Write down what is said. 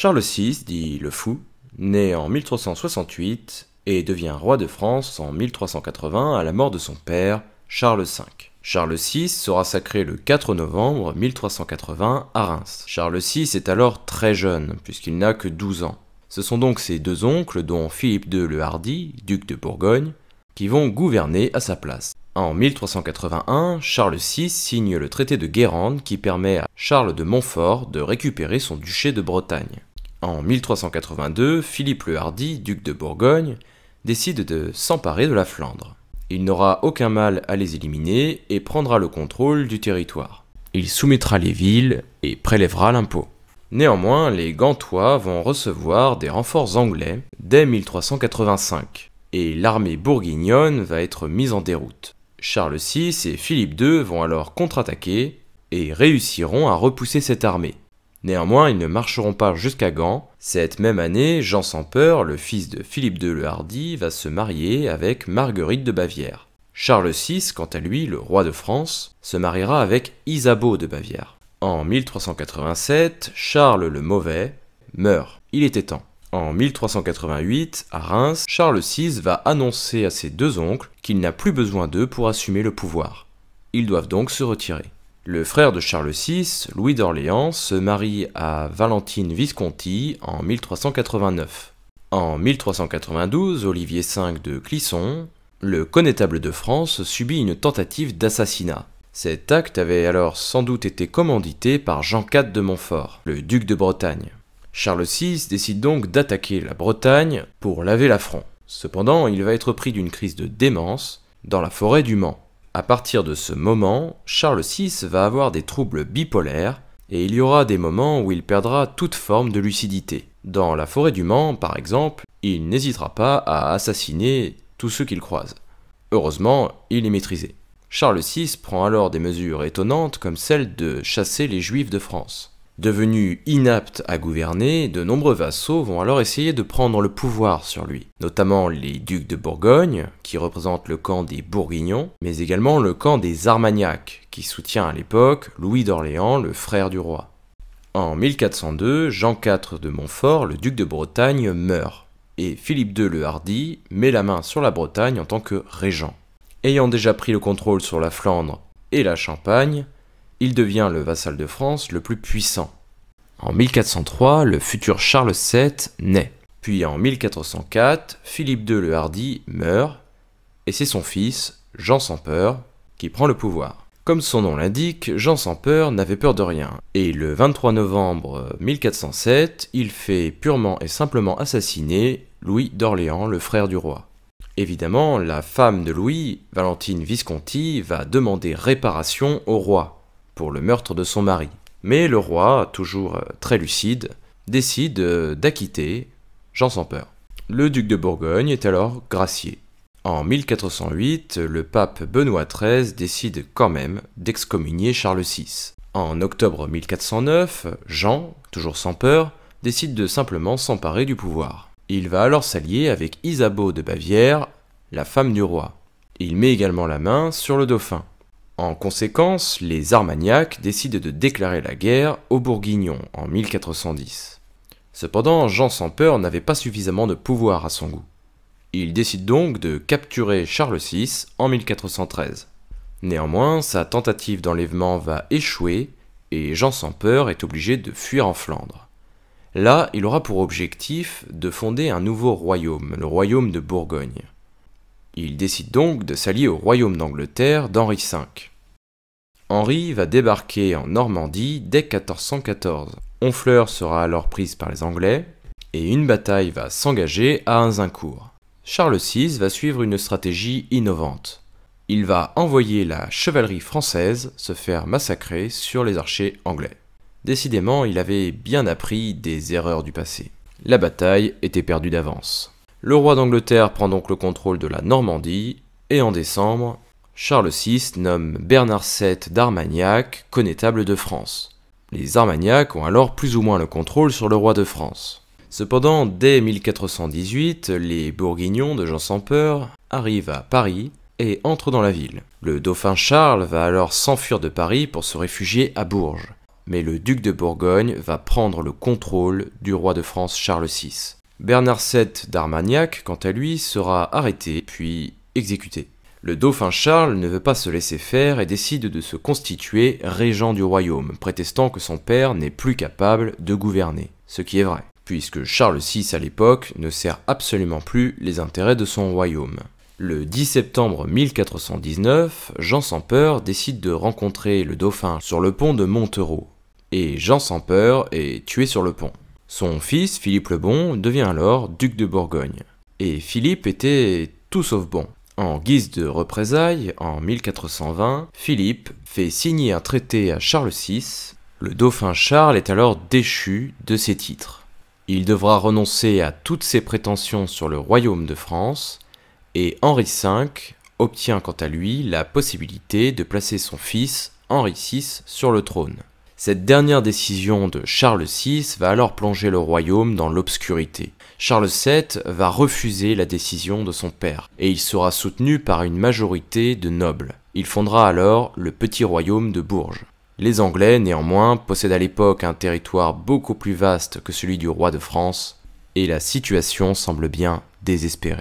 Charles VI, dit le Fou, naît en 1368 et devient roi de France en 1380 à la mort de son père, Charles V. Charles VI sera sacré le 4 novembre 1380 à Reims. Charles VI est alors très jeune, puisqu'il n'a que 12 ans. Ce sont donc ses deux oncles, dont Philippe II le Hardy, duc de Bourgogne, qui vont gouverner à sa place. En 1381, Charles VI signe le traité de Guérande qui permet à Charles de Montfort de récupérer son duché de Bretagne. En 1382, Philippe le Hardi, duc de Bourgogne, décide de s'emparer de la Flandre. Il n'aura aucun mal à les éliminer et prendra le contrôle du territoire. Il soumettra les villes et prélèvera l'impôt. Néanmoins, les Gantois vont recevoir des renforts anglais dès 1385, et l'armée bourguignonne va être mise en déroute. Charles VI et Philippe II vont alors contre-attaquer et réussiront à repousser cette armée. Néanmoins, ils ne marcheront pas jusqu'à Gand. Cette même année, Jean sans peur, le fils de Philippe II le Hardy, va se marier avec Marguerite de Bavière. Charles VI, quant à lui, le roi de France, se mariera avec Isabeau de Bavière. En 1387, Charles le Mauvais meurt. Il était temps. En 1388, à Reims, Charles VI va annoncer à ses deux oncles qu'il n'a plus besoin d'eux pour assumer le pouvoir. Ils doivent donc se retirer. Le frère de Charles VI, Louis d'Orléans, se marie à Valentine Visconti en 1389. En 1392, Olivier V de Clisson, le connétable de France subit une tentative d'assassinat. Cet acte avait alors sans doute été commandité par Jean IV de Montfort, le duc de Bretagne. Charles VI décide donc d'attaquer la Bretagne pour laver l'affront. Cependant, il va être pris d'une crise de démence dans la forêt du Mans. À partir de ce moment, Charles VI va avoir des troubles bipolaires et il y aura des moments où il perdra toute forme de lucidité. Dans la forêt du Mans, par exemple, il n'hésitera pas à assassiner tous ceux qu'il croise. Heureusement, il est maîtrisé. Charles VI prend alors des mesures étonnantes comme celle de chasser les Juifs de France. Devenu inapte à gouverner, de nombreux vassaux vont alors essayer de prendre le pouvoir sur lui, notamment les ducs de Bourgogne, qui représentent le camp des Bourguignons, mais également le camp des Armagnacs, qui soutient à l'époque Louis d'Orléans, le frère du roi. En 1402, Jean IV de Montfort, le duc de Bretagne, meurt, et Philippe II le Hardy met la main sur la Bretagne en tant que régent. Ayant déjà pris le contrôle sur la Flandre et la Champagne, il devient le vassal de France le plus puissant. En 1403, le futur Charles VII naît. Puis en 1404, Philippe II le Hardy meurt, et c'est son fils, Jean sans peur, qui prend le pouvoir. Comme son nom l'indique, Jean sans peur n'avait peur de rien, et le 23 novembre 1407, il fait purement et simplement assassiner Louis d'Orléans, le frère du roi. Évidemment, la femme de Louis, Valentine Visconti, va demander réparation au roi, pour le meurtre de son mari. Mais le roi, toujours euh, très lucide, décide euh, d'acquitter Jean sans peur. Le duc de Bourgogne est alors gracié. En 1408, le pape Benoît XIII décide quand même d'excommunier Charles VI. En octobre 1409, Jean, toujours sans peur, décide de simplement s'emparer du pouvoir. Il va alors s'allier avec Isabeau de Bavière, la femme du roi. Il met également la main sur le dauphin. En conséquence, les Armagnacs décident de déclarer la guerre aux Bourguignons en 1410. Cependant, Jean sans peur n'avait pas suffisamment de pouvoir à son goût. Il décide donc de capturer Charles VI en 1413. Néanmoins, sa tentative d'enlèvement va échouer et Jean sans peur est obligé de fuir en Flandre. Là, il aura pour objectif de fonder un nouveau royaume, le royaume de Bourgogne. Il décide donc de s'allier au royaume d'Angleterre d'Henri V. Henri va débarquer en Normandie dès 1414. Honfleur sera alors prise par les Anglais et une bataille va s'engager à Azincourt. Charles VI va suivre une stratégie innovante. Il va envoyer la chevalerie française se faire massacrer sur les archers anglais. Décidément, il avait bien appris des erreurs du passé. La bataille était perdue d'avance. Le roi d'Angleterre prend donc le contrôle de la Normandie, et en décembre, Charles VI nomme Bernard VII d'Armagnac connétable de France. Les Armagnacs ont alors plus ou moins le contrôle sur le roi de France. Cependant, dès 1418, les Bourguignons de Jean sans Peur arrivent à Paris et entrent dans la ville. Le dauphin Charles va alors s'enfuir de Paris pour se réfugier à Bourges. Mais le duc de Bourgogne va prendre le contrôle du roi de France Charles VI. Bernard VII d'Armagnac, quant à lui, sera arrêté puis exécuté. Le dauphin Charles ne veut pas se laisser faire et décide de se constituer régent du royaume, prétestant que son père n'est plus capable de gouverner, ce qui est vrai, puisque Charles VI à l'époque ne sert absolument plus les intérêts de son royaume. Le 10 septembre 1419, Jean sans peur décide de rencontrer le dauphin sur le pont de Montereau, et Jean sans peur est tué sur le pont. Son fils, Philippe le Bon, devient alors duc de Bourgogne. Et Philippe était tout sauf bon. En guise de représailles, en 1420, Philippe fait signer un traité à Charles VI. Le dauphin Charles est alors déchu de ses titres. Il devra renoncer à toutes ses prétentions sur le royaume de France, et Henri V obtient quant à lui la possibilité de placer son fils Henri VI sur le trône. Cette dernière décision de Charles VI va alors plonger le royaume dans l'obscurité. Charles VII va refuser la décision de son père, et il sera soutenu par une majorité de nobles. Il fondera alors le petit royaume de Bourges. Les Anglais, néanmoins, possèdent à l'époque un territoire beaucoup plus vaste que celui du roi de France, et la situation semble bien désespérée.